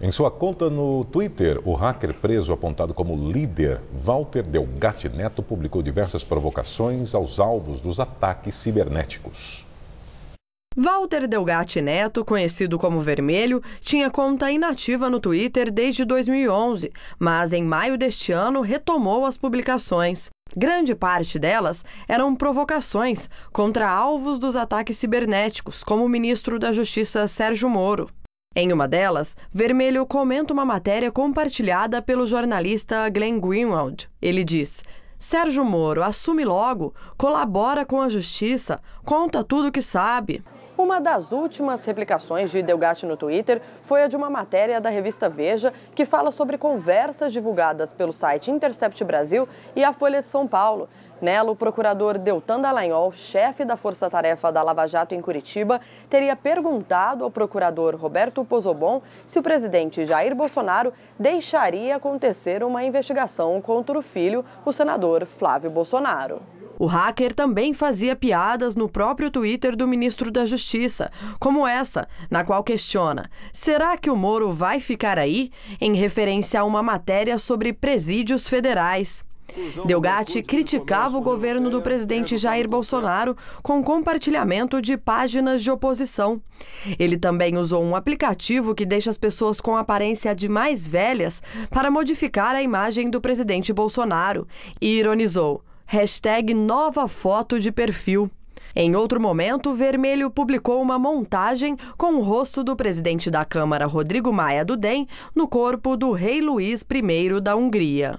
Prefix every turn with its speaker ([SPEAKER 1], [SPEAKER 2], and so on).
[SPEAKER 1] Em sua conta no Twitter, o hacker preso apontado como líder, Walter Delgatti Neto, publicou diversas provocações aos alvos dos ataques cibernéticos. Walter Delgatti Neto, conhecido como Vermelho, tinha conta inativa no Twitter desde 2011, mas em maio deste ano retomou as publicações. Grande parte delas eram provocações contra alvos dos ataques cibernéticos, como o ministro da Justiça Sérgio Moro. Em uma delas, Vermelho comenta uma matéria compartilhada pelo jornalista Glenn Greenwald. Ele diz: Sérgio Moro assume logo, colabora com a justiça, conta tudo o que sabe. Uma das últimas replicações de Delgatti no Twitter foi a de uma matéria da revista Veja que fala sobre conversas divulgadas pelo site Intercept Brasil e a Folha de São Paulo. Nela, o procurador Deltan Dallagnol, chefe da Força Tarefa da Lava Jato em Curitiba, teria perguntado ao procurador Roberto Pozobon se o presidente Jair Bolsonaro deixaria acontecer uma investigação contra o filho, o senador Flávio Bolsonaro. O hacker também fazia piadas no próprio Twitter do ministro da Justiça, como essa, na qual questiona: será que o Moro vai ficar aí? em referência a uma matéria sobre presídios federais. Delgatti criticava o governo do presidente Jair Bolsonaro com compartilhamento de páginas de oposição. Ele também usou um aplicativo que deixa as pessoas com aparência de mais velhas para modificar a imagem do presidente Bolsonaro e ironizou hashtag nova foto de perfil. Em outro momento, Vermelho publicou uma montagem com o rosto do presidente da Câmara, Rodrigo Maia do DEM, no corpo do rei Luís I da Hungria.